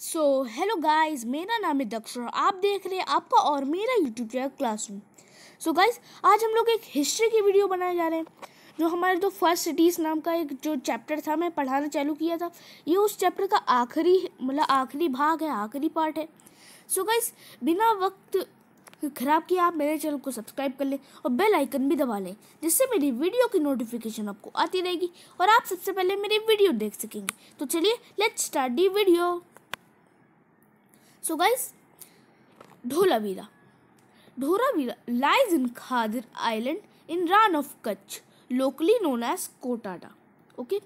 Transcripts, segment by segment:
So hello guys मेरा नाम है दक्ष और आप देख रहे हैं आपका और मेरा YouTube channel classroom so guys आज हम लोग एक हिस्ट्री की वीडियो बनाए जा रहे हैं जो हमारे जो फर्स्ट सिटीज़ नाम का एक जो चैप्टर था मैं पढ़ाना चालू किया था ये उस चैप्टर का आखिरी मतलब आखिरी भाग है आखिरी पार्ट है सो so गाइस बिना वक्त ख़राब किया आप मेरे चैनल को सब्सक्राइब कर लें और बेल आइकन भी दबा लें जिससे मेरी वीडियो की नोटिफिकेशन आपको आती रहेगी और आप सबसे पहले मेरी वीडियो देख सकेंगे तो चलिए let's start the video so guys Dholavira Dholavira lies in Khadir island in Rann of Kutch locally known as Kotada okay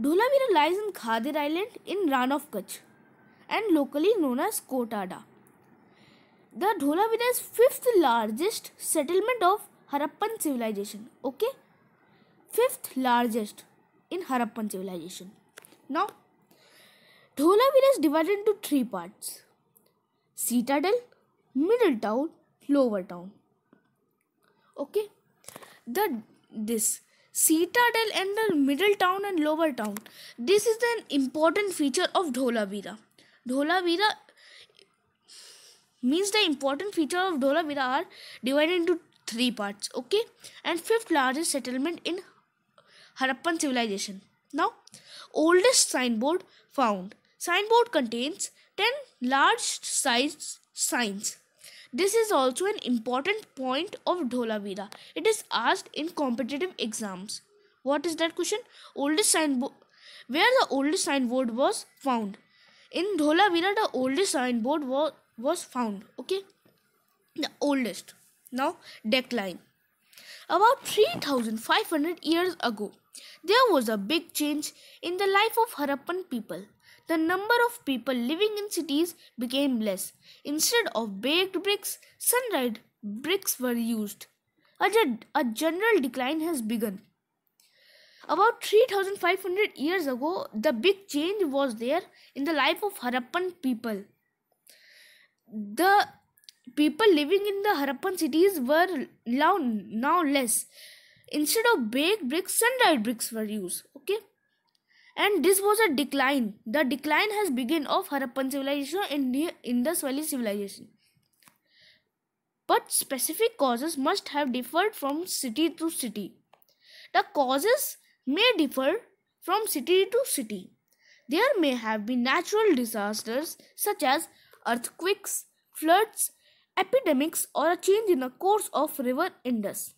Dholavira lies in Khadir island in Rann of Kutch and locally known as Kotada the Dholavira is fifth largest settlement of Harappan civilisation okay fifth largest in Harappan civilisation now Dholavira is divided into three parts Citadel, Middle Town, Lower Town. Okay, the this Citadel and the Middle Town and Lower Town. This is an important feature of Dholavira. Dholavira means the important feature of Dholavira are divided into three parts. Okay, and fifth largest settlement in Harappan civilization. Now, oldest signboard found Signboard contains 10 large sized signs. This is also an important point of Dholavira. It is asked in competitive exams. What is that question? Oldest signboard. Where the oldest signboard was found. In Dholavira, the oldest signboard was, was found. Okay. The oldest. Now, decline. About 3500 years ago, there was a big change in the life of Harappan people the number of people living in cities became less. Instead of baked bricks, sun-dried bricks were used. A, a general decline has begun. About 3500 years ago, the big change was there in the life of Harappan people. The people living in the Harappan cities were now, now less. Instead of baked bricks, sun-dried bricks were used. Okay and this was a decline. The decline has begun of Harappan civilization and the Indus Valley civilization. But specific causes must have differed from city to city. The causes may differ from city to city. There may have been natural disasters such as earthquakes, floods, epidemics, or a change in the course of river Indus.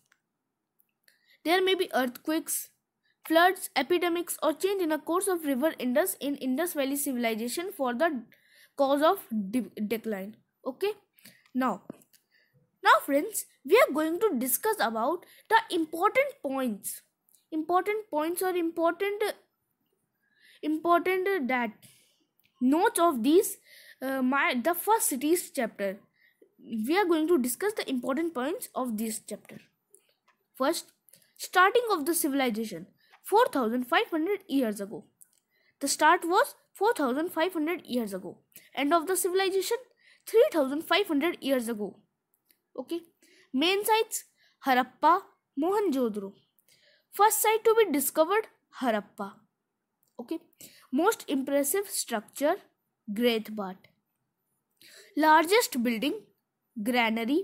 There may be earthquakes, floods, epidemics or change in the course of river Indus in Indus Valley civilization for the cause of de decline. Okay. Now, now friends, we are going to discuss about the important points. Important points are important important that notes of these uh, my the first cities chapter. We are going to discuss the important points of this chapter. First, starting of the civilization 4500 years ago. The start was 4500 years ago. End of the civilization 3500 years ago. Okay. Main sites Harappa, Mohenjo-daro. First site to be discovered Harappa. Okay. Most impressive structure Great Bhat. Largest building Granary.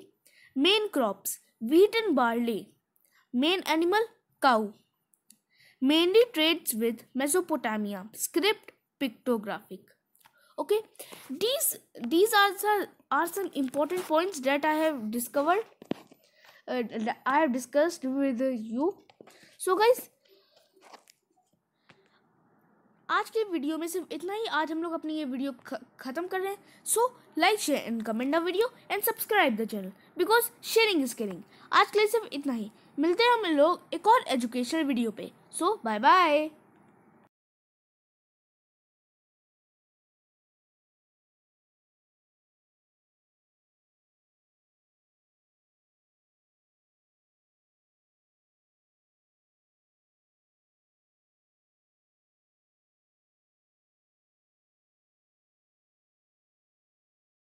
Main crops Wheat and barley. Main animal Cow mainly trades with Mesopotamia, script pictographic. Okay, these these are some, are some important points that I have discovered. Uh, I have discussed with you. So guys, आज के video में सिर्फ इतना ही आज हम लोग अपनी ये वीडियो ख़त्म कर रहे हैं so like share and comment the video and subscribe the channel because sharing is caring आज के लिए सिर्फ इतना ही मिलते हैं हम लोग एक और एजुकेशनल वीडियो पे सो बाय बाय